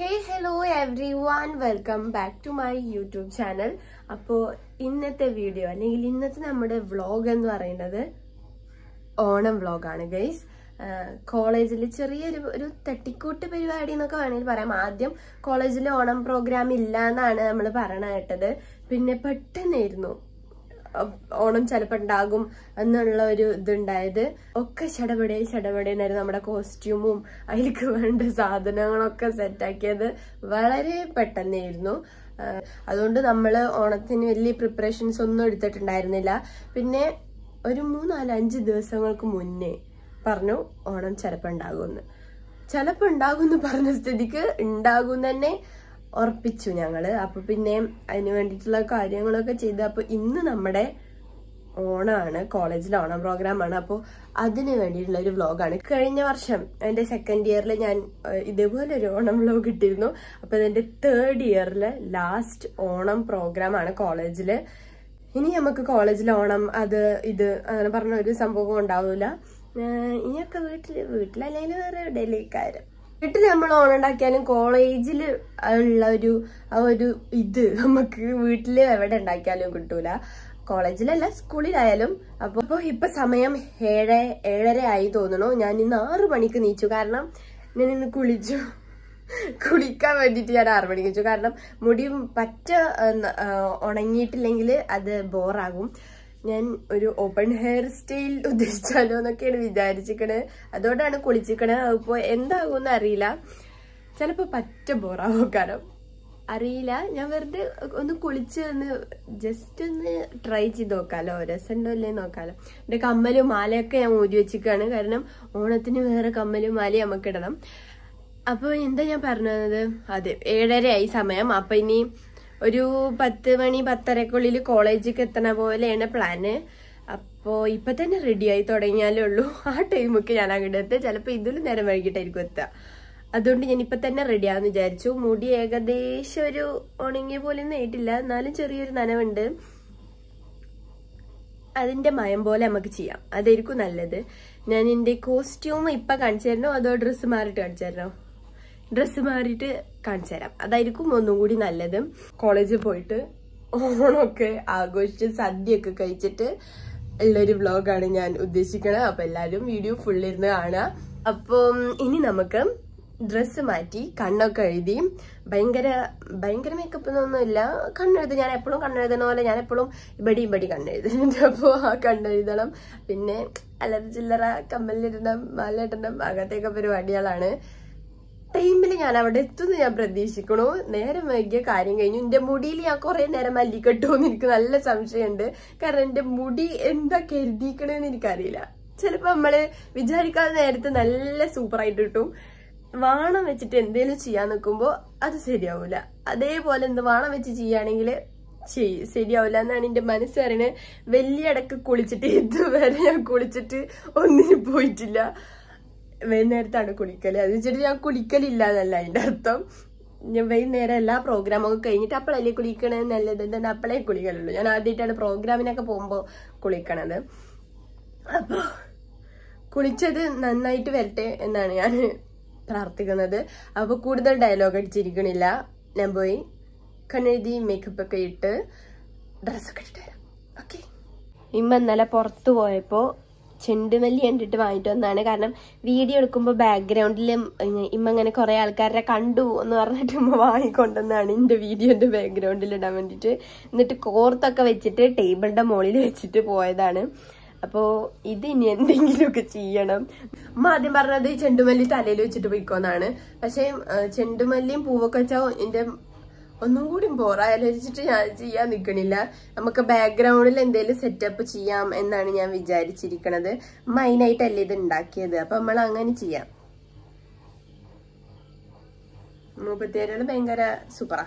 hey hello everyone welcome back to my YouTube channel അപ്പോൾ ഇന്നത്തെ video അല്ലെങ്കിൽ ഇന്നത്തെ നമ്മുടെ വ്ളോഗ് എന്ന് പറയുന്നത് ഓണം വ്ളോഗാണ് ഗൈസ് കോളേജിൽ ചെറിയൊരു ഒരു തട്ടിക്കൂട്ട് പരിപാടി എന്നൊക്കെ വേണമെങ്കിൽ പറയാം ആദ്യം കോളേജിൽ ഓണം പ്രോഗ്രാം ഇല്ല എന്നാണ് നമ്മൾ പറയണ കേട്ടത് പിന്നെ പെട്ടെന്നായിരുന്നു ഓണം ചിലപ്പോൾ ഉണ്ടാകും എന്നുള്ള ഒരു ഇതുണ്ടായത് ഒക്കെ ചടപടയായി ചടപടയെന്നായിരുന്നു നമ്മുടെ കോസ്റ്റ്യൂമും അതിലേക്ക് വേണ്ട സാധനങ്ങളൊക്കെ സെറ്റാക്കിയത് വളരെ പെട്ടെന്നായിരുന്നു അതുകൊണ്ട് നമ്മൾ ഓണത്തിന് വലിയ പ്രിപ്പറേഷൻസ് ഒന്നും എടുത്തിട്ടുണ്ടായിരുന്നില്ല പിന്നെ ഒരു മൂന്നാല് അഞ്ച് ദിവസങ്ങൾക്ക് മുന്നേ പറഞ്ഞു ഓണം ചിലപ്പോൾ ഉണ്ടാകുമെന്ന് ചിലപ്പോൾ ഉണ്ടാകുമെന്ന് പറഞ്ഞ സ്ഥിതിക്ക് ഉണ്ടാകും തന്നെ ഉറപ്പിച്ചു ഞങ്ങൾ അപ്പോൾ പിന്നെ അതിന് വേണ്ടിയിട്ടുള്ള കാര്യങ്ങളൊക്കെ ചെയ്ത് അപ്പോൾ ഇന്ന് നമ്മുടെ ഓണാണ് കോളേജിൽ ഓണം പ്രോഗ്രാമാണ് അപ്പോൾ അതിന് വേണ്ടിയിട്ടുള്ള ഒരു വ്ലോഗാണ് കഴിഞ്ഞ വർഷം എൻ്റെ സെക്കൻഡ് ഇയറിൽ ഞാൻ ഇതേപോലെ ഒരു ഓണം വ്ലോഗ് ഇട്ടിരുന്നു അപ്പോൾ എൻ്റെ തേർഡ് ഇയറിൽ ലാസ്റ്റ് ഓണം പ്രോഗ്രാമാണ് കോളേജിൽ ഇനി നമുക്ക് കോളേജിൽ ഓണം അത് ഇത് അങ്ങനെ പറഞ്ഞ ഒരു സംഭവം ഉണ്ടാവില്ല ഇനിയൊക്കെ വീട്ടിൽ വീട്ടിലല്ലെങ്കിൽ വേറെ എവിടെയിലേക്കാരും വീട്ടിൽ നമ്മൾ ഉണ്ടാക്കിയാലും കോളേജിൽ ഉള്ള ഒരു ആ ഒരു ഇത് നമുക്ക് വീട്ടിൽ എവിടെ ഉണ്ടാക്കിയാലും കിട്ടൂല കോളേജിലല്ല സ്കൂളിലായാലും അപ്പൊ അപ്പൊ ഇപ്പൊ സമയം ഏഴ് ഏഴര ആയി തോന്നണു ഞാൻ ഇന്ന് ആറു മണിക്ക് നീച്ചു കാരണം ഞാൻ ഇന്ന് കുളിച്ചു കുളിക്കാൻ വേണ്ടിട്ട് ഞാൻ ആറു മണിക്ക് നീച്ചു കാരണം മുടി പറ്റ ഉണങ്ങിയിട്ടില്ലെങ്കിൽ അത് ബോറാകും ഞാൻ ഒരു ഓപ്പൺ ഹെയർ സ്റ്റൈൽ ഉദ്ദേശിച്ചാലോ എന്നൊക്കെയാണ് വിചാരിച്ചിരിക്കണേ അതുകൊണ്ടാണ് കുളിച്ചിക്കണേ അപ്പോൾ എന്താകുമെന്ന് അറിയില്ല ചിലപ്പോൾ പറ്റ ബോറാവോ കാരണം അറിയില്ല ഞാൻ വെറുതെ ഒന്ന് കുളിച്ച് ഒന്ന് ജസ്റ്റ് ഒന്ന് ട്രൈ ചെയ്ത് നോക്കാമല്ലോ രസമുണ്ടോ അല്ലേ നോക്കാമല്ലോ എൻ്റെ കമ്മലും മാലയൊക്കെ ഞാൻ ഊരി വെച്ചിരിക്കുകയാണ് കാരണം ഓണത്തിന് വേറെ കമ്മലും മാലയും നമുക്ക് ഇടണം അപ്പോൾ എന്താ ഞാൻ പറഞ്ഞത് അതെ ഏഴരയായി സമയം അപ്പം ഇനി ഒരു പത്ത് മണി പത്തരക്കുള്ളിൽ കോളേജിലേക്ക് എത്തണ പോലെയാണ് പ്ലാന് അപ്പോൾ ഇപ്പം തന്നെ റെഡിയായി തുടങ്ങിയാലേ ഉള്ളൂ ആ ടൈമൊക്കെ ഞാൻ അങ്ങോട്ട് എത്തുക ചിലപ്പോൾ ഇതിലും നേരം വൈകിട്ടായിരിക്കും എത്തുക അതുകൊണ്ട് ഞാൻ ഇപ്പം തന്നെ റെഡിയാന്ന് വിചാരിച്ചു മുടി ഏകദേശം ഒരു ഉണങ്ങിയ പോലെ ഒന്നും ആയിട്ടില്ല എന്നാലും ചെറിയൊരു നനവുണ്ട് അതിൻ്റെ മയം പോലെ നമുക്ക് ചെയ്യാം അതായിരിക്കും നല്ലത് ഞാൻ എൻ്റെ കോസ്റ്റ്യൂം ഇപ്പം കാണിച്ചു തരണോ അതോ ഡ്രസ്സ് മാറിയിട്ട് കാണിച്ചു തരണോ ഡ്രസ്സ് മാറിയിട്ട് കാണിച്ചു തരാം അതായിരിക്കും ഒന്നും കൂടി നല്ലത് കോളേജിൽ പോയിട്ട് ഓണമൊക്കെ ആഘോഷിച്ച് സദ്യയൊക്കെ കഴിച്ചിട്ട് ഉള്ളൊരു വ്ലോഗാണ് ഞാൻ ഉദ്ദേശിക്കണത് അപ്പം എല്ലാവരും വീഡിയോ ഫുള്ളിരുന്ന് കാണാം അപ്പോൾ ഇനി നമുക്ക് ഡ്രസ്സ് മാറ്റി കണ്ണൊക്കെ എഴുതി ഭയങ്കര ഭയങ്കര മേക്കപ്പ് എന്നൊന്നുമില്ല കണ്ണെഴുതി ഞാൻ എപ്പോഴും കണ്ണെഴുതണ പോലെ ഞാൻ എപ്പോഴും ഇബടി ഇബടി കണ്ണെഴുതുന്നുണ്ട് അപ്പോൾ ആ കണ്ണെഴുതണം പിന്നെ അല്ലറ ചില്ലറ കമ്മലിടണം മാലയിടണം അങ്ങനത്തെയൊക്കെ പരിപാടികളാണ് ടൈമിൽ ഞാൻ അവിടെ എത്തുമെന്ന് ഞാൻ പ്രതീക്ഷിക്കണു നേരം വൈകിയ കാര്യം കഴിഞ്ഞു എൻ്റെ മുടിയിൽ ഞാൻ കുറേ നേരം മല്ലിക്കെട്ടുമെന്ന് എനിക്ക് നല്ല സംശയമുണ്ട് കാരണം എൻ്റെ മുടി എന്താ കരുതിക്കണമെന്ന് എനിക്കറിയില്ല ചിലപ്പോൾ നമ്മൾ വിചാരിക്കാതെ നേരത്തെ നല്ല സൂപ്പറായിട്ട് കിട്ടും വാണം വെച്ചിട്ട് എന്തേലും ചെയ്യാൻ നിൽക്കുമ്പോൾ അത് ശരിയാവില്ല അതേപോലെ എന്ത് വാണം വെച്ച് ചെയ്യുകയാണെങ്കിൽ ശരിയാവില്ല എന്നാണ് എന്റെ മനസ്സ് പറയണത് വലിയ ഇടക്ക് കുളിച്ചിട്ട് ഇതുവരെ ഞാൻ കുളിച്ചിട്ട് ഒന്നിനും പോയിട്ടില്ല വൈകുന്നേരത്താണ് കുളിക്കൽ അത് വെച്ചിട്ട് ഞാൻ കുളിക്കലില്ല എന്നല്ല അതിൻ്റെ അർത്ഥം ഞാൻ വൈകുന്നേരം എല്ലാ പ്രോഗ്രാമൊക്കെ കഴിഞ്ഞിട്ട് അപ്പോഴല്ലേ കുളിക്കണേ തന്നെ അപ്പോഴേ കുളിക്കലുള്ളൂ ഞാൻ ആദ്യമായിട്ടാണ് പ്രോഗ്രാമിനൊക്കെ പോകുമ്പോൾ കുളിക്കണത് അപ്പോൾ കുളിച്ചത് നന്നായിട്ട് വരട്ടെ എന്നാണ് ഞാൻ പ്രാർത്ഥിക്കുന്നത് അപ്പോൾ കൂടുതൽ ഡയലോഗ് അടിച്ചിരിക്കണില്ല ഞാൻ പോയി കണ്ണെഴുതി മേക്കപ്പ് ഒക്കെ ഇട്ട് ഡ്രസ്സൊക്കെ ഇട്ട് വരാം ഓക്കെ ഇമ്മ ഇന്നലെ പുറത്തു പോയപ്പോൾ ചെണ്ടുമല്ലി കണ്ടിട്ട് വാങ്ങിട്ട് വന്നതാണ് കാരണം വീഡിയോ എടുക്കുമ്പോൾ ബാക്ക്ഗ്രൗണ്ടിൽ ഇമ്മ അങ്ങനെ കുറേ ആൾക്കാരെ കണ്ടു എന്ന് പറഞ്ഞിട്ട് ഇമ്മ വാങ്ങിക്കൊണ്ടെന്നാണ് എൻ്റെ വീഡിയോൻ്റെ ബാക്ക്ഗ്രൗണ്ടിൽ ഇടാൻ വേണ്ടിയിട്ട് എന്നിട്ട് കോർത്തൊക്കെ വെച്ചിട്ട് ടേബിളിൻ്റെ മുകളിൽ വെച്ചിട്ട് പോയതാണ് അപ്പോ ഇത് ഇനി എന്തെങ്കിലുമൊക്കെ ചെയ്യണം അമ്മ ആദ്യം പറഞ്ഞത് ചെണ്ടുമല്ലി തലയിൽ വെച്ചിട്ട് പോയിക്കോന്നാണ് പക്ഷേ ചെണ്ടുമല്ലിയും പൂവൊക്കെ വെച്ചാൽ എൻ്റെ ഒന്നും കൂടി ബോറായാലോചിച്ചിട്ട് ഞാൻ ചെയ്യാൻ നിൽക്കണില്ല നമുക്ക് ബാക്ക്ഗ്രൗണ്ടിൽ എന്തെങ്കിലും സെറ്റപ്പ് ചെയ്യാം എന്നാണ് ഞാൻ വിചാരിച്ചിരിക്കണത് മൈനായിട്ടല്ലേ ഇത് ഉണ്ടാക്കിയത് അപ്പൊ നമ്മൾ അങ്ങനെ ചെയ്യാം മുപ്പത്തിയേഴ് ഭയങ്കര സൂപ്പറാ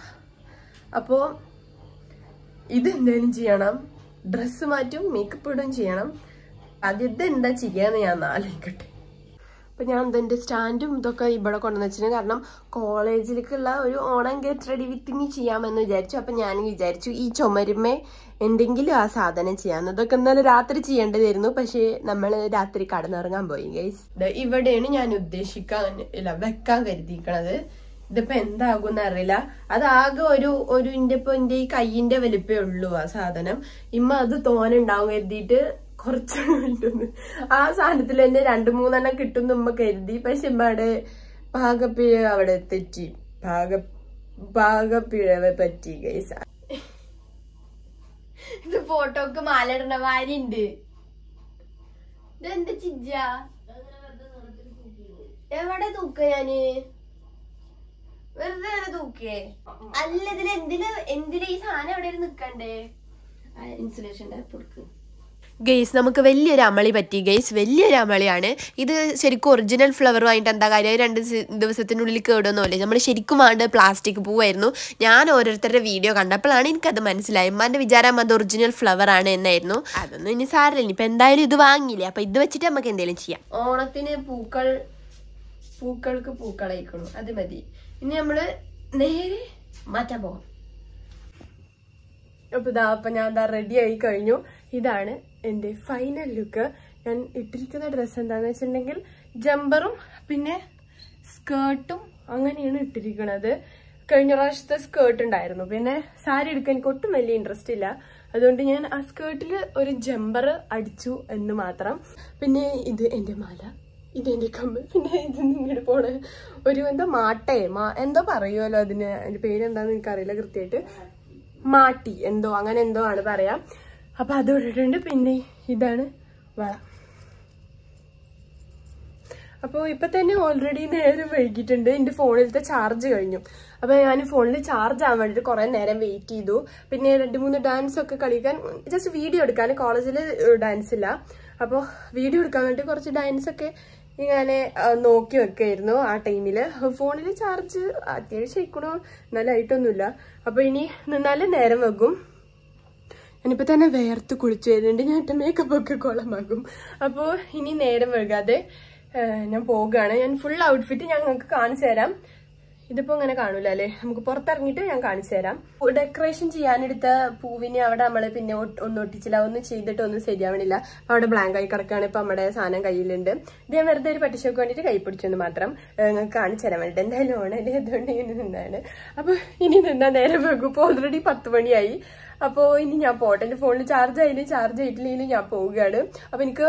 അപ്പോ ഇത് എന്തായാലും ചെയ്യണം ഡ്രസ്സ് മാറ്റും മേക്കപ്പ് ഇടും ചെയ്യണം ആദ്യത്തെ എന്താ ചെയ്യാന്ന് ഞാൻ ആലോചിക്കട്ടെ അപ്പം ഞാൻ എന്തെൻ്റെ സ്റ്റാൻഡും ഇതൊക്കെ ഇവിടെ കൊണ്ടു വെച്ചിരുന്നു കാരണം കോളേജിലേക്കുള്ള ഒരു Onam get ready with me ചെയ്യാമെന്ന് വിചാരിച്ചു അപ്പം ഞാൻ വിചാരിച്ചു ഈ ചുമരുമേ എന്തെങ്കിലും ആ സാധനം ചെയ്യാം ഇതൊക്കെ എന്നാലും രാത്രി ചെയ്യേണ്ടതായിരുന്നു പക്ഷേ നമ്മൾ രാത്രി കടന്നിറങ്ങാൻ പോയി ഗൈസ് ഇവിടെയാണ് ഞാൻ ഉദ്ദേശിക്കാൻ ഇല്ല വെക്കാൻ കരുതിയിരിക്കണത് ഇതിപ്പോ എന്താകും എന്നറിയില്ല അതാകെ ഒരു ഒരു ഇന്റെ ഇപ്പൊ എന്റെ ഈ കൈയിന്റെ വലിപ്പേ ഉള്ളൂ ആ സാധനം ഇമ്മ അത് തോനുണ്ടാവും കരുതിയിട്ട് കുറച്ച് കിട്ടുന്നു ആ സാധനത്തിൽ തന്നെ രണ്ടു മൂന്നെണ്ണം കിട്ടുന്നു നമ്മ കരുതി പക്ഷെ ഇമ്മടെ പാകപ്പിഴ അവിടെ തെറ്റി പാക പാകപ്പിഴവ് പറ്റി ഗൈസ ഇത് ഫോട്ടോക്ക് മാലയിടണ ഉണ്ട് ഇതെന്താ ചിജ എവിടെ തൂക്ക ഞാന് വെറുതെ തൂക്കേ അല്ല ഇതിൽ എന്തിന് എന്തിനാ ഈ സാധനം എവിടെ നിക്കണ്ടേ ഇൻസുലേഷൻ ടൈപ്പ് കൊടുക്കും ഗെയ്സ് നമുക്ക് വലിയൊരു അമളി പറ്റി ഗെയ്സ് വലിയൊരു അമളിയാണ് ഇത് ശരിക്കും ഒറിജിനൽ ഫ്ലവർ എന്താ കാര്യം രണ്ട് ദിവസത്തിനുള്ളിൽ കേടുവന്നുമില്ലേ നമ്മൾ ശരിക്കും വേണ്ട പ്ലാസ്റ്റിക് പൂവായിരുന്നു ഞാൻ ഓരോരുത്തരുടെ വീഡിയോ കണ്ടപ്പോഴാണ് എനിക്കത് മനസ്സിലായി ഉമ്മാൻ്റെ വിചാരം അത് ഒറിജിനൽ ഫ്ലവർ ആണ് എന്നായിരുന്നു അതൊന്നും ഇനി ഇനി ഇപ്പം എന്തായാലും ഇത് വാങ്ങിയില്ല അപ്പം ഇത് വെച്ചിട്ട് നമുക്ക് എന്തെങ്കിലും ചെയ്യാം ഓണത്തിന് പൂക്കൾ പൂക്കൾക്ക് പൂക്കളയിക്കണം അത് മതി ഇനി നമ്മൾ നേരെ മാറ്റാൻ പോകാം അപ്പം ഇതാ അപ്പം ഞാൻ എന്താ റെഡി ആയി കഴിഞ്ഞു ഇതാണ് എൻ്റെ ഫൈനൽ ലുക്ക് ഞാൻ ഇട്ടിരിക്കുന്ന ഡ്രസ്സ് എന്താണെന്ന് വെച്ചിട്ടുണ്ടെങ്കിൽ ജമ്പറും പിന്നെ സ്കേർട്ടും അങ്ങനെയാണ് ഇട്ടിരിക്കുന്നത് കഴിഞ്ഞ പ്രാവശ്യത്തെ സ്കേർട്ട് ഉണ്ടായിരുന്നു പിന്നെ സാരി എടുക്കാൻ എനിക്ക് ഒട്ടും വലിയ ഇൻട്രസ്റ്റ് ഇല്ല അതുകൊണ്ട് ഞാൻ ആ സ്കേർട്ടിൽ ഒരു ജമ്പർ അടിച്ചു എന്ന് മാത്രം പിന്നെ ഇത് എൻ്റെ മാല ഇത് എൻ്റെ കമ്മൽ പിന്നെ ഇത് നിങ്ങളുടെ പോണ ഒരു എന്താ മാട്ടേ മാ എന്തോ പറയുമല്ലോ അതിന് പേര് പേരെന്താണെന്ന് എനിക്കറിയില്ല കൃത്യമായിട്ട് മാട്ടി എന്തോ അങ്ങനെ എന്തോ ആണ് പറയാം അപ്പം അത് ഇട്ടിട്ടുണ്ട് പിന്നെ ഇതാണ് വള അപ്പോൾ ഇപ്പം തന്നെ ഓൾറെഡി നേരം വൈകിട്ടുണ്ട് എൻ്റെ ഫോണിലത്തെ ചാർജ് കഴിഞ്ഞു അപ്പോൾ ഞാൻ ഫോണിൽ ചാർജ് ആവാൻ വേണ്ടിയിട്ട് കുറേ നേരം വെയിറ്റ് ചെയ്തു പിന്നെ രണ്ട് മൂന്ന് ഡാൻസ് ഒക്കെ കളിക്കാൻ ജസ്റ്റ് വീഡിയോ എടുക്കാൻ കോളേജിൽ ഡാൻസ് ഇല്ല അപ്പോൾ വീഡിയോ എടുക്കാൻ വേണ്ടി കുറച്ച് ഡാൻസ് ഒക്കെ ഇങ്ങനെ നോക്കി വെക്കായിരുന്നു ആ ടൈമിൽ ഫോണിൽ ചാർജ് അത്യാവശ്യം ഇക്കണോ ആയിട്ടൊന്നുമില്ല അപ്പോൾ ഇനി നിന്നാലും നേരം വെക്കും ഞാനിപ്പോൾ തന്നെ വേർത്ത് കുളിച്ചു വരുന്നുണ്ട് ഞാൻ എൻ്റെ മേക്കപ്പ് ഒക്കെ കുളമാകും അപ്പോൾ ഇനി നേരം വൈകാതെ ഞാൻ പോവുകയാണ് ഞാൻ ഫുൾ ഔട്ട്ഫിറ്റ് ഞാൻ നിങ്ങൾക്ക് കാണിച്ചു തരാം ഇതിപ്പോൾ അങ്ങനെ കാണൂല അല്ലേ നമുക്ക് പുറത്തിറങ്ങിയിട്ട് ഞാൻ കാണിച്ചു തരാം ഡെക്കറേഷൻ ചെയ്യാനെടുത്ത പൂവിനെ അവിടെ നമ്മൾ പിന്നെ ഒന്ന് ഒട്ടിച്ചില്ല ഒന്നും ചെയ്തിട്ട് ഒന്നും ശരിയാവണില്ല അവിടെ ബ്ലാങ്ക് ആയി കിടക്കുകയാണ് ഇപ്പം നമ്മുടെ സാധനം കയ്യിലുണ്ട് ഇത് ഞാൻ വെറുതെ ഒരു പട്ടിശോക്ക് വേണ്ടിയിട്ട് കൈ പിടിച്ചെന്ന് മാത്രം നിങ്ങൾക്ക് കാണിച്ചു തരാൻ വേണ്ടി എന്തായാലും ഓണല്ലേ അതുകൊണ്ട് ഇങ്ങനെ നിന്നാണ് അപ്പോൾ ഇനി നിന്നാൽ നേരെ പോകും ഇപ്പോൾ ഓൾറെഡി പത്ത് മണിയായി അപ്പോ ഇനി ഞാൻ പോട്ടെ എന്റെ ഫോണിൽ ചാർജ് ആയില്ല ചാർജ് ആയിട്ടില്ലെങ്കിൽ ഞാൻ പോവുകയാണ് അപ്പോൾ എനിക്ക്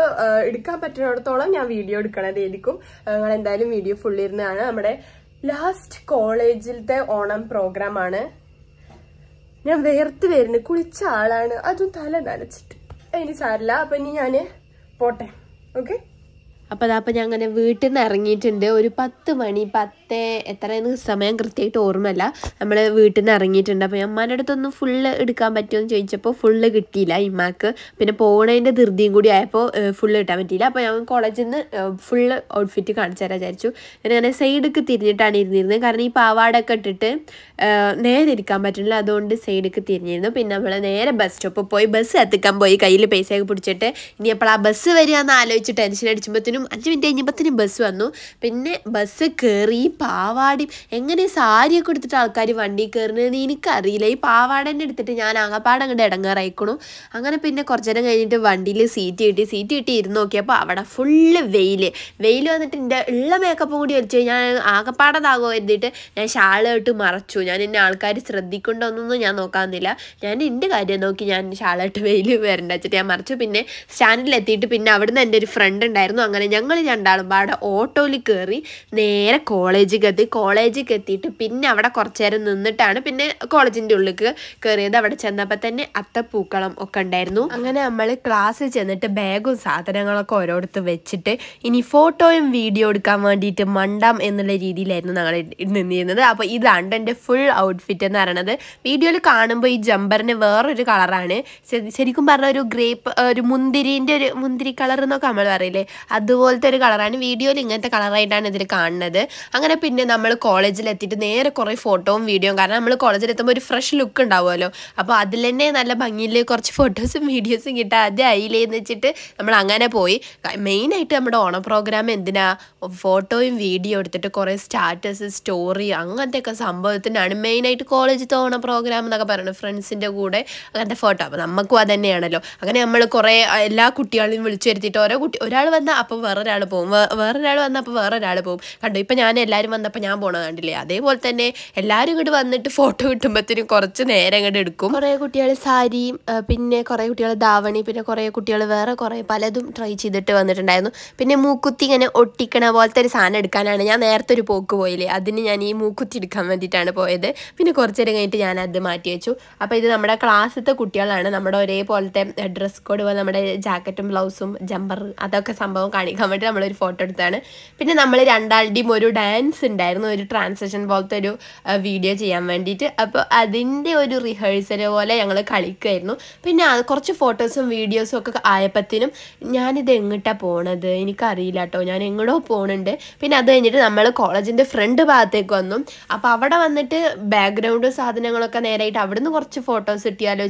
എടുക്കാൻ പറ്റുന്നിടത്തോളം ഞാൻ വീഡിയോ എടുക്കണതായിരിക്കും നിങ്ങൾ എന്തായാലും വീഡിയോ ഫുള്ളിരുന്നാണ് നമ്മുടെ ലാസ്റ്റ് കോളേജിലത്തെ ഓണം പ്രോഗ്രാമാണ് ഞാൻ വേർത്ത് വരുന്നു കുളിച്ച ആളാണ് അതും തല നനച്ചിട്ട് അതിന് സാരില്ല അപ്പൊ ഇനി ഞാൻ പോട്ടെ ഓക്കെ അപ്പോൾ അതപ്പോൾ ഞാൻ അങ്ങനെ വീട്ടിൽ നിന്ന് ഇറങ്ങിയിട്ടുണ്ട് ഒരു പത്ത് മണി പത്ത് എത്രയെന്ന് സമയം കൃത്യമായിട്ട് ഓർമ്മയില്ല നമ്മൾ വീട്ടിൽ നിന്ന് ഇറങ്ങിയിട്ടുണ്ട് അപ്പോൾ അമ്മാൻ്റെ അടുത്തൊന്നും ഫുള്ള് എടുക്കാൻ പറ്റുമെന്ന് ചോദിച്ചപ്പോൾ ഫുള്ള് കിട്ടിയില്ല ഇമ്മാക്ക് പിന്നെ പോണതിൻ്റെ ധൃതിയും കൂടി ആയപ്പോൾ ഫുള്ള് കിട്ടാൻ പറ്റിയില്ല അപ്പോൾ ഞാൻ കോളേജിൽ നിന്ന് ഫുള്ള് ഔട്ട്ഫിറ്റ് കാണിച്ചു തരാൻ വിചാരിച്ചു ഞാനങ്ങനെ സൈഡൊക്കെ തിരിഞ്ഞിട്ടാണ് ഇരുന്നിരുന്നത് കാരണം ഈ പാവാടൊക്കെ ഇട്ടിട്ട് നേരെ ഇരിക്കാൻ പറ്റുന്നില്ല അതുകൊണ്ട് സൈഡൊക്കെ തിരിഞ്ഞിരുന്നു പിന്നെ നമ്മൾ നേരെ ബസ് സ്റ്റോപ്പ് പോയി ബസ് എത്തിക്കാൻ പോയി കയ്യിൽ പൈസയൊക്കെ പിടിച്ചിട്ട് ഇനി അപ്പോൾ ആ ബസ് വരിക എന്ന് ആലോചിച്ച് ടെൻഷൻ അടിച്ചുമ്പോൾ പത്തിനും അഞ്ച് മിനിറ്റ് കഴിഞ്ഞപ്പത്തിനും ബസ് വന്നു പിന്നെ ബസ് കയറി പാവാടി എങ്ങനെ സാരിയൊക്കെ എടുത്തിട്ട് ആൾക്കാർ വണ്ടി കയറുന്നതെന്ന് എനിക്കറിയില്ല ഈ പാവാടന്നെ എടുത്തിട്ട് ഞാൻ ആങ്ങപ്പാടം കണ്ട് ഇടങ്ങാറായിക്കണു അങ്ങനെ പിന്നെ കുറച്ച് നേരം കഴിഞ്ഞിട്ട് വണ്ടിയിൽ സീറ്റ് കിട്ടി സീറ്റ് കിട്ടി ഇരുന്ന് നോക്കിയപ്പോൾ അവിടെ ഫുള്ള് വെയിൽ വെയിൽ വന്നിട്ട് എൻ്റെ ഉള്ള മേക്കപ്പും കൂടി വലിച്ചു ഞാൻ ആകപ്പാടതാകോ എന്നിട്ട് ഞാൻ ഷാളായിട്ട് മറച്ചു ഞാൻ എന്നെ ആൾക്കാർ ശ്രദ്ധിക്കൊണ്ടോന്നൊന്നും ഞാൻ നോക്കാമെന്നില്ല ഞാൻ എൻ്റെ കാര്യം നോക്കി ഞാൻ ഷാളായിട്ട് വെയിൽ വരണ്ട വെച്ചിട്ട് ഞാൻ മറച്ചു പിന്നെ സ്റ്റാൻഡിൽ എത്തിയിട്ട് പിന്നെ അവിടുന്ന് എൻ്റെ ഒരു ഫ്രണ്ട് ഉണ്ടായിരുന്നു അങ്ങനെ അങ്ങനെ ഞങ്ങൾ രണ്ടാളും പാടെ ഓട്ടോയിൽ കയറി നേരെ കോളേജിൽ എത്തി കോളേജിൽ എത്തിയിട്ട് പിന്നെ അവിടെ കുറച്ച് നേരം നിന്നിട്ടാണ് പിന്നെ കോളേജിൻ്റെ ഉള്ളിലേക്ക് കയറിയത് അവിടെ ചെന്നപ്പോൾ തന്നെ അത്തപ്പൂക്കളം ഒക്കെ ഉണ്ടായിരുന്നു അങ്ങനെ നമ്മൾ ക്ലാസ്സിൽ ചെന്നിട്ട് ബാഗും സാധനങ്ങളൊക്കെ ഓരോടത്ത് വെച്ചിട്ട് ഇനി ഫോട്ടോയും വീഡിയോ എടുക്കാൻ വേണ്ടിയിട്ട് മണ്ടാം എന്നുള്ള രീതിയിലായിരുന്നു ഞങ്ങൾ നിന്നിരുന്നത് അപ്പോൾ ഇതാണ് എൻ്റെ ഫുൾ ഔട്ട്ഫിറ്റ് എന്ന് പറയുന്നത് വീഡിയോയിൽ കാണുമ്പോൾ ഈ ജമ്പറിന് വേറൊരു കളറാണ് ശരിക്കും പറഞ്ഞ ഒരു ഗ്രേപ്പ് ഒരു മുന്തിരിൻ്റെ ഒരു മുന്തിരി കളർ എന്നൊക്കെ നമ്മൾ പറയില്ലേ അത് ഇതുപോലത്തെ ഒരു കളറാണ് വീഡിയോയിൽ ഇങ്ങനത്തെ കളറായിട്ടാണ് ഇതിൽ കാണുന്നത് അങ്ങനെ പിന്നെ നമ്മൾ കോളേജിലെത്തിയിട്ട് നേരെ കുറേ ഫോട്ടോയും വീഡിയോയും കാരണം നമ്മൾ കോളേജിലെത്തുമ്പോൾ ഒരു ഫ്രഷ് ലുക്ക് ഉണ്ടാവുമല്ലോ അപ്പോൾ അതിൽ തന്നെ നല്ല ഭംഗിയിൽ കുറച്ച് ഫോട്ടോസും വീഡിയോസും കിട്ടാൻ അത് അയിലേന്ന് വെച്ചിട്ട് നമ്മൾ അങ്ങനെ പോയി മെയിനായിട്ട് നമ്മുടെ ഓണ പ്രോഗ്രാം എന്തിനാ ഫോട്ടോയും വീഡിയോ എടുത്തിട്ട് കുറേ സ്റ്റാറ്റസ് സ്റ്റോറി ഒക്കെ സംഭവത്തിനാണ് മെയിനായിട്ട് കോളേജിലത്തെ ഓണ പ്രോഗ്രാം എന്നൊക്കെ പറയുന്നത് ഫ്രണ്ട്സിൻ്റെ കൂടെ അങ്ങനത്തെ ഫോട്ടോ അപ്പോൾ നമുക്കും അത് തന്നെയാണല്ലോ അങ്ങനെ നമ്മൾ കുറേ എല്ലാ കുട്ടികളെയും വിളിച്ചു വരുത്തിയിട്ട് ഓരോ കുട്ടി ഒരാൾ വന്നാൽ അപ്പം വന്നപ്പോൾ വേറൊരാൾ പോകും വേറൊരാൾ വന്നപ്പോൾ വേറൊരാൾ പോകും കണ്ടോ ഇപ്പം ഞാൻ എല്ലാവരും വന്നപ്പോൾ ഞാൻ പോകണം കണ്ടില്ലേ അതേപോലെ തന്നെ എല്ലാവരും ഇങ്ങോട്ട് വന്നിട്ട് ഫോട്ടോ കിട്ടുമ്പോഴത്തേനും കുറച്ച് നേരം ഇങ്ങോട്ട് എടുക്കും കുറേ കുട്ടികൾ സാരിയും പിന്നെ കുറേ കുട്ടികൾ ധാവണി പിന്നെ കുറേ കുട്ടികൾ വേറെ കുറേ പലതും ട്രൈ ചെയ്തിട്ട് വന്നിട്ടുണ്ടായിരുന്നു പിന്നെ മൂക്കുത്തി ഇങ്ങനെ ഒട്ടിക്കണ പോലത്തെ ഒരു സാധനം എടുക്കാനാണ് ഞാൻ നേരത്തെ ഒരു പോക്ക് പോയില്ലേ അതിന് ഞാൻ ഈ മൂക്കുത്തി എടുക്കാൻ വേണ്ടിയിട്ടാണ് പോയത് പിന്നെ കുറച്ച് നേരം കഴിഞ്ഞിട്ട് ഞാൻ അത് മാറ്റി വെച്ചു അപ്പോൾ ഇത് നമ്മുടെ ക്ലാസ്സിലത്തെ കുട്ടികളാണ് നമ്മുടെ ഒരേപോലത്തെ ഡ്രസ് കോഡ് നമ്മുടെ ജാക്കറ്റും ബ്ലൗസും ജമ്പർ അതൊക്കെ സംഭവം കാണി ചോദിക്കാൻ വേണ്ടി നമ്മളൊരു ഫോട്ടോ എടുത്താണ് പിന്നെ നമ്മൾ രണ്ടാളുടെയും ഒരു ഡാൻസ് ഉണ്ടായിരുന്നു ഒരു ട്രാൻസ്ലേഷൻ പോലത്തെ ഒരു വീഡിയോ ചെയ്യാൻ വേണ്ടിയിട്ട് അപ്പോൾ അതിൻ്റെ ഒരു റിഹേഴ്സൽ പോലെ ഞങ്ങൾ കളിക്കുമായിരുന്നു പിന്നെ കുറച്ച് ഫോട്ടോസും വീഡിയോസും ഒക്കെ ആയപ്പത്തിനും ഞാനിത് എങ്ങോട്ടാണ് പോണത് എനിക്കറിയില്ല കേട്ടോ ഞാൻ എങ്ങോട്ടോ പോകണുണ്ട് പിന്നെ അത് കഴിഞ്ഞിട്ട് നമ്മൾ കോളേജിൻ്റെ ഫ്രണ്ട് ഭാഗത്തേക്ക് വന്നു അപ്പോൾ അവിടെ വന്നിട്ട് ബാക്ക്ഗ്രൗണ്ട് സാധനങ്ങളൊക്കെ നേരായിട്ട് അവിടുന്ന് കുറച്ച് ഫോട്ടോസ് കിട്ടിയാലോ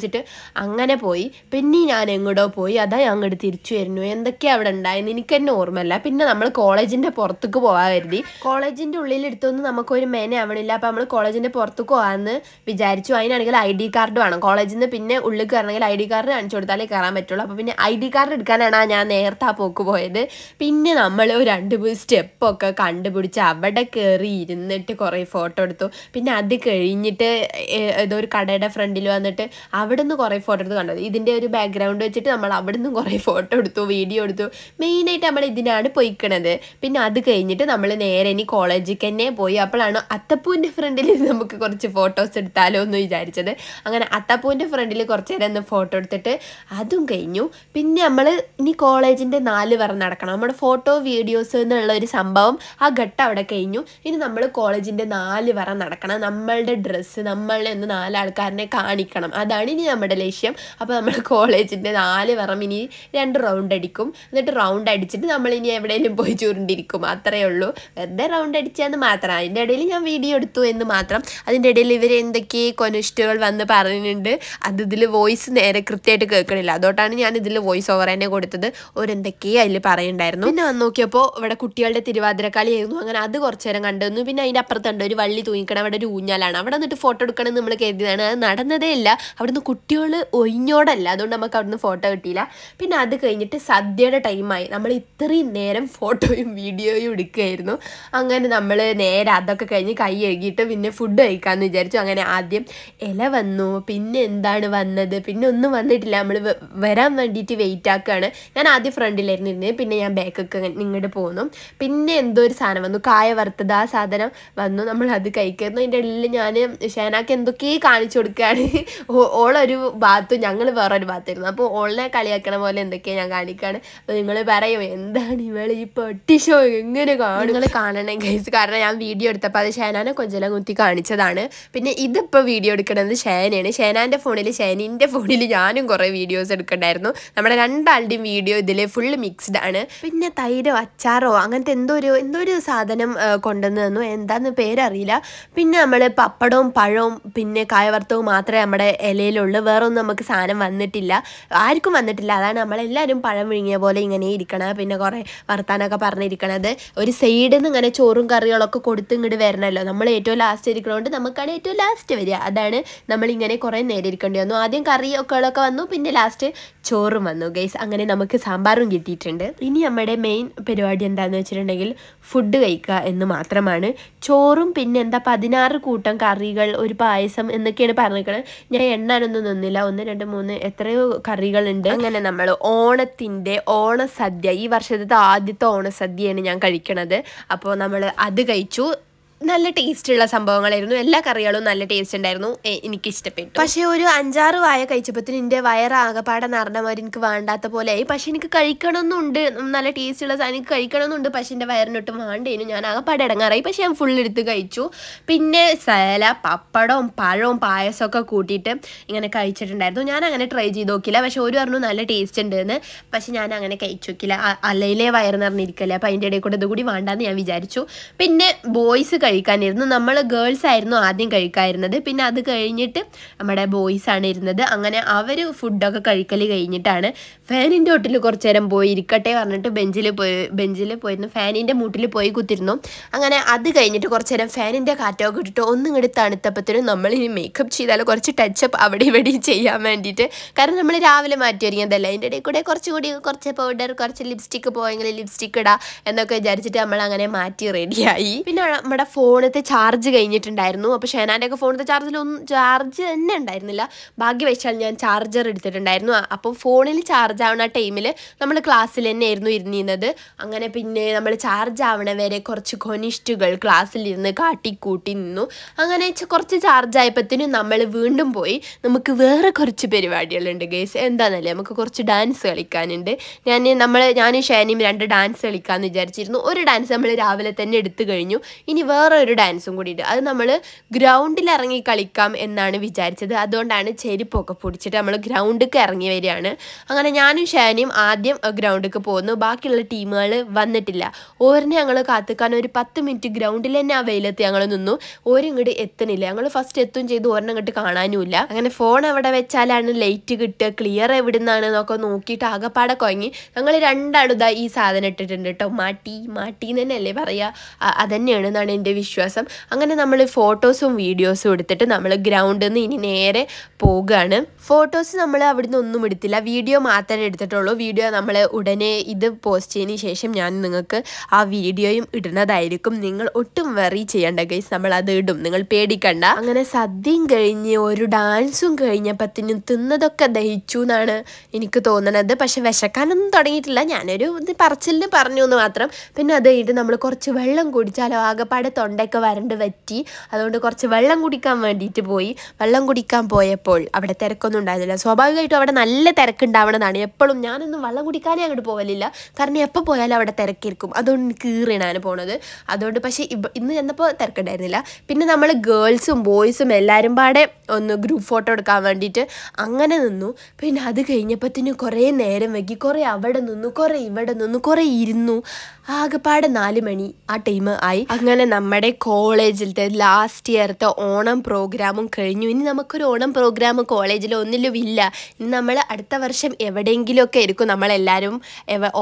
അങ്ങനെ പോയി പിന്നെ ഞാൻ എങ്ങോട്ടോ പോയി അതാ ഞാൻ അങ്ങോട്ട് തിരിച്ചു വരുന്നു എന്തൊക്കെയാണ് അവിടെ ഉണ്ടായെന്ന് എനിക്ക് തന്നെ ഓർമ്മയില്ല പിന്നെ നമ്മൾ കോളേജിന്റെ പുറത്തേക്ക് പോകാൻ കരുതി കോളേജിന്റെ ഉള്ളിൽ എടുത്തൊന്നും നമുക്കൊരു മേന ആവണില്ല അപ്പൊ നമ്മൾ കോളേജിന്റെ പുറത്തേക്ക് പോകാന്ന് വിചാരിച്ചു അതിനാണെങ്കിൽ ഐ ഡി കാർഡ് വേണം കോളേജിൽ നിന്ന് പിന്നെ ഉള്ളിൽ കയറണമെങ്കിൽ ഐ ഡി കാർഡ് കാണിച്ചു കൊടുത്താലേ കയറാൻ പറ്റുള്ളൂ അപ്പോൾ പിന്നെ ഐ ഡി കാർഡ് എടുക്കാനാണ് ഞാൻ നേരത്തെ ആ പോക്ക് പോയത് പിന്നെ നമ്മൾ രണ്ട് മൂന്ന് സ്റ്റെപ്പൊക്കെ കണ്ടുപിടിച്ച് അവിടെ കയറി ഇരുന്നിട്ട് കുറേ ഫോട്ടോ എടുത്തു പിന്നെ അത് കഴിഞ്ഞിട്ട് ഏതോ ഒരു കടയുടെ ഫ്രണ്ടിൽ വന്നിട്ട് അവിടെ നിന്ന് കുറേ ഫോട്ടോ എടുത്ത് കണ്ടത് ഇതിന്റെ ഒരു ബാക്ക്ഗ്രൗണ്ട് വെച്ചിട്ട് നമ്മൾ അവിടെ നിന്നും കുറേ ഫോട്ടോ എടുത്തു വീഡിയോ എടുത്തു മെയിനായിട്ട് നമ്മൾ ഇതിനാണ് പൊയ്ക്കണത് പിന്നെ അത് കഴിഞ്ഞിട്ട് നമ്മൾ നേരെ ഇനി കോളേജിൽ തന്നെ പോയി അപ്പോഴാണ് അത്തപ്പൂവിൻ്റെ ഫ്രണ്ടിൽ നമുക്ക് കുറച്ച് ഫോട്ടോസ് എടുത്താലോ എന്ന് വിചാരിച്ചത് അങ്ങനെ അത്തപ്പൂവിൻ്റെ ഫ്രണ്ടിൽ കുറച്ച് നേരം ഒന്ന് ഫോട്ടോ എടുത്തിട്ട് അതും കഴിഞ്ഞു പിന്നെ നമ്മൾ ഇനി കോളേജിൻ്റെ നാല് വരെ നടക്കണം നമ്മുടെ ഫോട്ടോ വീഡിയോസ് എന്നുള്ള ഒരു സംഭവം ആ ഘട്ടം അവിടെ കഴിഞ്ഞു ഇനി നമ്മൾ കോളേജിൻ്റെ നാല് വര നടക്കണം നമ്മളുടെ ഡ്രസ്സ് നമ്മളിൽ ഒന്ന് നാലാൾക്കാരനെ കാണിക്കണം അതാണ് ഇനി നമ്മുടെ ലക്ഷ്യം അപ്പോൾ നമ്മൾ കോളേജിൻ്റെ നാല് വറം ഇനി രണ്ട് റൗണ്ട് അടിക്കും എന്നിട്ട് റൗണ്ട് അടിച്ചിട്ട് നമ്മൾ ഇനി എവിടെയെങ്കിലും പോയി ചുരുണ്ടിരിക്കും അത്രയേ ഉള്ളൂ വെറുതെ റൗണ്ട് അടിച്ചതെന്ന് മാത്രം അതിൻ്റെ ഇടയിൽ ഞാൻ വീഡിയോ എടുത്തു എന്ന് മാത്രം അതിൻ്റെ ഇടയിൽ ഇവർ എന്തൊക്കെ കൊനിഷ്ടുകൾ വന്ന് പറഞ്ഞിട്ടുണ്ട് അത് ഇതിൽ വോയിസ് നേരെ കൃത്യമായിട്ട് കേൾക്കണില്ല അതുകൊണ്ടാണ് ഞാൻ ഇതിൽ വോയിസ് ഓവർ തന്നെ കൊടുത്തത് ഒരെന്തൊക്കെയോ അതിൽ പറയുണ്ടായിരുന്നു പിന്നെ വന്ന് നോക്കിയപ്പോൾ ഇവിടെ കുട്ടികളുടെ തിരുവാതിരക്കളി ആയിരുന്നു അങ്ങനെ അത് കുറച്ച് നേരം കണ്ടുവന്നു പിന്നെ അതിൻ്റെ അപ്പുറത്തുണ്ട് ഒരു വള്ളി തൂങ്ങിക്കണം അവിടെ ഒരു ഊഞ്ഞാലാണ് അവിടെ നിന്നിട്ട് ഫോട്ടോ എടുക്കണമെന്ന് നമ്മൾ കരുതിയതാണ് അത് നടന്നതേ ഇല്ല അവിടുന്ന് കുട്ടികൾ ഒഴിഞ്ഞോടല്ല അതുകൊണ്ട് നമുക്ക് അവിടുന്ന് ഫോട്ടോ കിട്ടിയില്ല പിന്നെ അത് കഴിഞ്ഞിട്ട് സദ്യയുടെ ടൈമായി നമ്മൾ ഇത്രയും നേരം ഫോട്ടോയും വീഡിയോയും എടുക്കുകയായിരുന്നു അങ്ങനെ നമ്മൾ നേരെ അതൊക്കെ കഴിഞ്ഞ് കൈ എഴുകിയിട്ട് പിന്നെ ഫുഡ് കഴിക്കാമെന്ന് വിചാരിച്ചു അങ്ങനെ ആദ്യം ഇല വന്നു പിന്നെ എന്താണ് വന്നത് പിന്നെ ഒന്നും വന്നിട്ടില്ല നമ്മൾ വരാൻ വേണ്ടിയിട്ട് വെയിറ്റ് ആക്കുകയാണ് ഞാൻ ആദ്യം ഫ്രണ്ടിലായിരുന്നു ഇരുന്നത് പിന്നെ ഞാൻ ബാക്കൊക്കെ ഇങ്ങോട്ട് പോന്നു പിന്നെ എന്തോ ഒരു സാധനം വന്നു കായ വറുത്തത് ആ സാധനം വന്നു നമ്മൾ അത് കഴിക്കുന്നു അതിൻ്റെ ഇടയിൽ ഞാൻ ഷാനാക്ക് എന്തൊക്കെയോ കാണിച്ചു കൊടുക്കുകയാണ് ഓളൊരു ഭാഗത്തും ഞങ്ങൾ വേറൊരു ഭാഗത്തായിരുന്നു അപ്പോൾ ഓളിനെ കളിയാക്കണ പോലെ എന്തൊക്കെയാണ് ഞാൻ കാണിക്കുകയാണ് അപ്പോൾ നിങ്ങൾ പറയുമോ എന്താണ് ഇവൾ ഈ പട്ടി ഷോ എങ്ങനെ കാണും നിങ്ങൾ കാണണേ ഗൈസ് കാരണം ഞാൻ വീഡിയോ എടുത്തപ്പോൾ അത് ഷേനാനെ കൊഞ്ചലം കുത്തി കാണിച്ചതാണ് പിന്നെ ഇതിപ്പോൾ വീഡിയോ എടുക്കണത് ഷേനയാണ് ഷേനാൻ്റെ ഫോണിൽ ഷേനിൻ്റെ ഫോണിൽ ഞാനും കുറേ വീഡിയോസ് എടുക്കണ്ടായിരുന്നു നമ്മുടെ രണ്ടാളുടെയും വീഡിയോ ഇതിൽ ഫുൾ മിക്സ്ഡ് ആണ് പിന്നെ തൈരോ അച്ചാറോ അങ്ങനത്തെ എന്തോ ഒരു എന്തോ ഒരു സാധനം കൊണ്ടുവന്ന് തന്നു എന്താന്ന് പേരറിയില്ല പിന്നെ നമ്മൾ പപ്പടവും പഴവും പിന്നെ കായവർത്തവും മാത്രമേ നമ്മുടെ ഇലയിലുള്ളൂ വേറൊന്നും നമുക്ക് സാധനം വന്നിട്ടില്ല ആർക്കും വന്നിട്ടില്ല അതാണ് നമ്മളെല്ലാവരും പഴം വിഴുങ്ങിയ പോലെ ഇങ്ങനെ ഇരിക്കണം പിന്നെ പിന്നെ കുറേ വർത്താനമൊക്കെ പറഞ്ഞിരിക്കണത് ഒരു സൈഡിൽ നിന്ന് ഇങ്ങനെ ചോറും കറികളൊക്കെ കൊടുത്ത് ഇങ്ങോട്ട് വരണമല്ലോ നമ്മൾ ഏറ്റവും ലാസ്റ്റ് ഇരിക്കണോണ്ട് നമുക്കാണ് ഏറ്റവും ലാസ്റ്റ് വരിക അതാണ് നമ്മളിങ്ങനെ കുറേ നേരം ഇരിക്കേണ്ടി വന്നു ആദ്യം കറിയൊക്കെ വന്നു പിന്നെ ലാസ്റ്റ് ചോറും വന്നു ഗൈസ് അങ്ങനെ നമുക്ക് സാമ്പാറും കിട്ടിയിട്ടുണ്ട് ഇനി നമ്മുടെ മെയിൻ പരിപാടി എന്താണെന്ന് വെച്ചിട്ടുണ്ടെങ്കിൽ ഫുഡ് കഴിക്കുക എന്ന് മാത്രമാണ് ചോറും പിന്നെ എന്താ പതിനാറ് കൂട്ടം കറികൾ ഒരു പായസം എന്നൊക്കെയാണ് പറഞ്ഞിരിക്കുന്നത് ഞാൻ എണ്ണാനൊന്നും നിന്നില്ല ഒന്ന് രണ്ട് മൂന്ന് എത്രയോ കറികളുണ്ട് അങ്ങനെ നമ്മൾ ഓണത്തിൻ്റെ ഓണസദ്യ ഈ വർഷത്തെ ആദ്യത്തെ ഓണസദ്യയാണ് ഞാൻ കഴിക്കണത് അപ്പോൾ നമ്മൾ അത് കഴിച്ചു നല്ല ടേസ്റ്റുള്ള സംഭവങ്ങളായിരുന്നു എല്ലാ കറികളും നല്ല ടേസ്റ്റ് ഉണ്ടായിരുന്നു എനിക്ക് ഇഷ്ടപ്പെട്ടു പക്ഷേ ഒരു അഞ്ചാറ് വായ കഴിച്ചപ്പോഴത്തിന് എൻ്റെ വയറാകപ്പാടെ നിറഞ്ഞ മാതിരി എനിക്ക് വേണ്ടാത്ത പോലെയായി പക്ഷെ എനിക്ക് കഴിക്കണമെന്നുണ്ട് നല്ല ടേസ്റ്റ് ഉള്ള സാധനം എനിക്ക് കഴിക്കണമെന്നുണ്ട് പക്ഷെ എൻ്റെ വയറിനൊട്ടും വേണ്ടേനു ഞാൻ ആകപ്പാടെ ഇടങ്ങാറായി പക്ഷെ ഞാൻ ഫുൾ എടുത്ത് കഴിച്ചു പിന്നെ സല പപ്പടവും പഴവും ഒക്കെ കൂട്ടിയിട്ട് ഇങ്ങനെ കഴിച്ചിട്ടുണ്ടായിരുന്നു ഞാൻ അങ്ങനെ ട്രൈ ചെയ്ത് നോക്കില്ല പക്ഷെ ഒരു പറഞ്ഞു നല്ല ടേസ്റ്റ് ഉണ്ടെന്ന് പക്ഷെ ഞാൻ അങ്ങനെ കഴിച്ചു നോക്കില്ല അല്ലയിലെ വയറ് നിറഞ്ഞിരിക്കല്ലേ അപ്പോൾ അതിൻ്റെ ഇടയിൽ കൂടെ ഇതുകൂടി വേണ്ടാന്ന് ഞാൻ വിചാരിച്ചു പിന്നെ ബോയ്സ് കഴിച്ചു കഴിക്കാനിരുന്നു നമ്മൾ ഗേൾസ് ആയിരുന്നു ആദ്യം കഴിക്കാതിരുന്നത് പിന്നെ അത് കഴിഞ്ഞിട്ട് നമ്മുടെ ബോയ്സ് ആണ് ഇരുന്നത് അങ്ങനെ അവർ ഫുഡൊക്കെ കഴിക്കൽ കഴിഞ്ഞിട്ടാണ് ഫാനിൻ്റെ ഒട്ടിൽ കുറച്ച് നേരം പോയി ഇരിക്കട്ടെ പറഞ്ഞിട്ട് ബെഞ്ചിൽ പോയി ബെഞ്ചിൽ പോയിരുന്നു ഫാനിൻ്റെ മൂട്ടിൽ പോയി കുത്തിരുന്നു അങ്ങനെ അത് കഴിഞ്ഞിട്ട് കുറച്ച് നേരം ഫാനിൻ്റെ കാറ്റൊക്കെ ഇട്ടിട്ട് ഒന്നും ഇങ്ങോട്ട് തണുത്തപ്പത്തിനും നമ്മളിനി മേക്കപ്പ് ചെയ്താൽ കുറച്ച് ടച്ചപ്പ് അവിടെ ഇവിടെ ചെയ്യാൻ വേണ്ടിയിട്ട് കാരണം നമ്മൾ രാവിലെ മാറ്റി ഒരുങ്ങിയതല്ല അതിൻ്റെ ഇടയിൽ കൂടെ കുറച്ചുകൂടി കുറച്ച് പൗഡർ കുറച്ച് ലിപ്സ്റ്റിക്ക് പോയെങ്കിൽ ലിപ്സ്റ്റിക്ക് ഇടാം എന്നൊക്കെ വിചാരിച്ചിട്ട് നമ്മൾ അങ്ങനെ മാറ്റി റെഡിയായി പിന്നെ നമ്മുടെ ഫോണത്തെ ചാർജ് കഴിഞ്ഞിട്ടുണ്ടായിരുന്നു അപ്പോൾ ഒക്കെ ഫോണത്തെ ചാർജിലൊന്നും ചാർജ് തന്നെ ഉണ്ടായിരുന്നില്ല ഭാഗ്യവശാൽ ഞാൻ ചാർജർ എടുത്തിട്ടുണ്ടായിരുന്നു അപ്പോൾ ഫോണിൽ ചാർജ് ആവുന്ന ടൈമിൽ നമ്മൾ ക്ലാസ്സിൽ തന്നെ ആയിരുന്നു ഇരുന്നിരുന്നത് അങ്ങനെ പിന്നെ നമ്മൾ ചാർജ് ആവണ വരെ കുറച്ച് ക്ലാസ്സിൽ ക്ലാസ്സിലിരുന്ന് കാട്ടിക്കൂട്ടി നിന്നു അങ്ങനെ കുറച്ച് ചാർജ് ആയപ്പോഴത്തേനും നമ്മൾ വീണ്ടും പോയി നമുക്ക് വേറെ കുറച്ച് പരിപാടികളുണ്ട് ഗേസ് എന്താണെന്നല്ലേ നമുക്ക് കുറച്ച് ഡാൻസ് കളിക്കാനുണ്ട് ഞാൻ നമ്മൾ ഞാനും ഷേനയും രണ്ട് ഡാൻസ് കളിക്കാമെന്ന് വിചാരിച്ചിരുന്നു ഒരു ഡാൻസ് നമ്മൾ രാവിലെ തന്നെ എടുത്തു കഴിഞ്ഞു ഇനി വേറെ ഒരു ഡാൻസും കൂടിയിട്ട് അത് നമ്മൾ ഗ്രൗണ്ടിൽ ഇറങ്ങി കളിക്കാം എന്നാണ് വിചാരിച്ചത് അതുകൊണ്ടാണ് ചെരുപ്പൊക്കെ പൊടിച്ചിട്ട് നമ്മൾ ഗ്രൗണ്ടിലേക്ക് ഇറങ്ങി വരികയാണ് അങ്ങനെ ഞാനും ഷാനിയും ആദ്യം ഗ്രൗണ്ടിലേക്ക് പോകുന്നു ബാക്കിയുള്ള ടീമുകൾ വന്നിട്ടില്ല ഓരോ ഞങ്ങൾ കാത്തുക്കാൻ ഒരു പത്ത് മിനിറ്റ് ഗ്രൗണ്ടിൽ തന്നെ ആ വെയിലത്ത് ഞങ്ങൾ നിന്നു ഇങ്ങോട്ട് എത്തുന്നില്ല ഞങ്ങൾ ഫസ്റ്റ് എത്തും ചെയ്ത് ഓരോ അങ്ങോട്ട് കാണാനുമില്ല അങ്ങനെ ഫോൺ അവിടെ വെച്ചാലാണ് ലൈറ്റ് കിട്ടുക ക്ലിയർ എവിടെ നിന്നാണ് എന്നൊക്കെ നോക്കിയിട്ട് ആകെപ്പാടെ കുഴങ്ങി ഞങ്ങൾ രണ്ടാളും ഈ സാധനം ഇട്ടിട്ടുണ്ട് കേട്ടോ മാട്ടി മാട്ടി എന്ന് തന്നെയല്ലേ പറയുക അതന്നെയാണ് എന്നാണ് എൻ്റെ വിശ്വാസം അങ്ങനെ നമ്മൾ ഫോട്ടോസും വീഡിയോസും എടുത്തിട്ട് നമ്മൾ ഗ്രൗണ്ടിൽ നിന്ന് ഇനി നേരെ പോവുകയാണ് ഫോട്ടോസ് നമ്മൾ അവിടെ ഒന്നും എടുത്തില്ല വീഡിയോ മാത്രമേ എടുത്തിട്ടുള്ളൂ വീഡിയോ നമ്മൾ ഉടനെ ഇത് പോസ്റ്റ് ചെയ്തതിന് ശേഷം ഞാൻ നിങ്ങൾക്ക് ആ വീഡിയോയും ഇടുന്നതായിരിക്കും നിങ്ങൾ ഒട്ടും വെറി ചെയ്യേണ്ട ഗൈസ് നമ്മൾ അത് ഇടും നിങ്ങൾ പേടിക്കണ്ട അങ്ങനെ സദ്യയും കഴിഞ്ഞ് ഒരു ഡാൻസും കഴിഞ്ഞപ്പത്തിനും തിന്നതൊക്കെ ദഹിച്ചു എന്നാണ് എനിക്ക് തോന്നണത് പക്ഷെ വിശക്കാനൊന്നും തുടങ്ങിയിട്ടില്ല ഞാനൊരു ഇത് പറച്ചിലിന് പറഞ്ഞു എന്ന് മാത്രം പിന്നെ അത് കഴിഞ്ഞിട്ട് നമ്മൾ കുറച്ച് വെള്ളം കുടിച്ചാലോ ആകെപ്പാടെ തൊണ്ടയൊക്കെ വരണ്ട് പറ്റി അതുകൊണ്ട് കുറച്ച് വെള്ളം കുടിക്കാൻ വേണ്ടിയിട്ട് പോയി വെള്ളം കുടിക്കാൻ പോയപ്പോൾ അവിടെ തിരക്കൊന്നും കുഴപ്പമൊന്നും ഉണ്ടായിരുന്നില്ല സ്വാഭാവികമായിട്ടും അവിടെ നല്ല തിരക്കുണ്ടാവണതാണ് എപ്പോഴും ഞാനൊന്നും വള്ളം കുടിക്കാനേ അങ്ങോട്ട് പോകലില്ല കാരണം എപ്പോൾ പോയാലും അവിടെ തിരക്കിരിക്കും അതുകൊണ്ട് കീറിയാണ് പോണത് അതുകൊണ്ട് പക്ഷേ ഇന്ന് ചെന്നപ്പോൾ തിരക്കുണ്ടായിരുന്നില്ല പിന്നെ നമ്മൾ ഗേൾസും ബോയ്സും എല്ലാവരും പാടെ ഒന്ന് ഗ്രൂപ്പ് ഫോട്ടോ എടുക്കാൻ വേണ്ടിയിട്ട് അങ്ങനെ നിന്നു പിന്നെ അത് കഴിഞ്ഞപ്പോഴത്തേനും കുറേ നേരം വെക്കി കുറേ അവിടെ നിന്നു കുറേ ഇവിടെ നിന്നു കുറേ ഇരുന്നു ആകെപ്പാടെ നാല് മണി ആ ടൈം ആയി അങ്ങനെ നമ്മുടെ കോളേജിലത്തെ ലാസ്റ്റ് ഇയർത്തെ ഓണം പ്രോഗ്രാമും കഴിഞ്ഞു ഇനി നമുക്കൊരു ഓണം പ്രോഗ്രാം കോളേജിൽ തോന്നലുമില്ല ഇനി നമ്മൾ അടുത്ത വർഷം എവിടെയെങ്കിലുമൊക്കെ ആയിരിക്കും നമ്മളെല്ലാവരും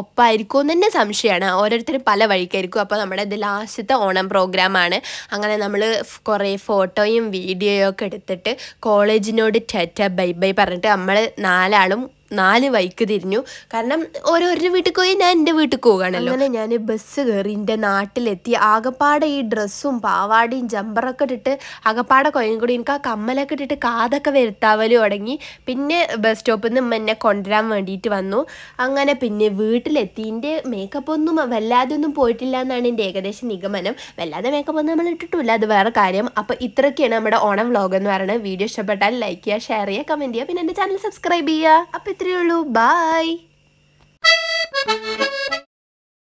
ഒപ്പമായിരിക്കും എന്ന് തന്നെ സംശയമാണ് ഓരോരുത്തരും പല വഴിക്കായിരിക്കും അപ്പോൾ നമ്മുടെ ഇത് ലാസ്റ്റത്തെ ഓണം പ്രോഗ്രാമാണ് അങ്ങനെ നമ്മൾ കുറേ ഫോട്ടോയും വീഡിയോയും ഒക്കെ എടുത്തിട്ട് കോളേജിനോട് ടാറ്റ ബൈ ബൈ പറഞ്ഞിട്ട് നമ്മൾ നാലാളും നാല് വൈക്ക് തിരിഞ്ഞു കാരണം ഓരോരുടെ വീട്ടിൽ പോയി ഞാൻ എൻ്റെ വീട്ടിൽ പോവുകയാണല്ലോ അങ്ങനെ ഞാൻ ബസ് കയറി എൻ്റെ നാട്ടിലെത്തി ആകപ്പാടെ ഈ ഡ്രസ്സും പാവാടിയും ജമ്പറൊക്കെ ഇട്ടിട്ട് ആകപ്പാടെ കൊയും കൂടി എനിക്ക് ആ കമ്മലൊക്കെ ഇട്ടിട്ട് കാതൊക്കെ വരുത്താവലും തുടങ്ങി പിന്നെ ബസ് സ്റ്റോപ്പിൽ നിന്ന് എന്നെ കൊണ്ടുവരാൻ വേണ്ടിയിട്ട് വന്നു അങ്ങനെ പിന്നെ വീട്ടിലെത്തി എൻ്റെ മേക്കപ്പ് ഒന്നും വല്ലാതെ ഒന്നും പോയിട്ടില്ല എന്നാണ് എൻ്റെ ഏകദേശം നിഗമനം വല്ലാതെ മേക്കപ്പ് ഒന്നും നമ്മൾ ഇട്ടിട്ടില്ല അത് വേറെ കാര്യം അപ്പോൾ ഇത്രയൊക്കെയാണ് നമ്മുടെ ഓണം വ്ളോഗ് എന്ന് പറയുന്നത് വീഡിയോ ഇഷ്ടപ്പെട്ടാൽ ലൈക്ക് ചെയ്യുക ഷെയർ ചെയ്യുക കമൻറ്റ് ചെയ്യുക പിന്നെ എൻ്റെ ചാനൽ സബ്സ്ക്രൈബ് ചെയ്യുക അപ്പോൾ ഇത്രയേ ഉള്ളൂ ബായ്